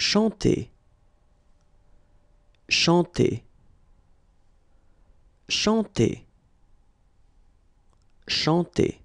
chanter, chanter, chanter, chanter.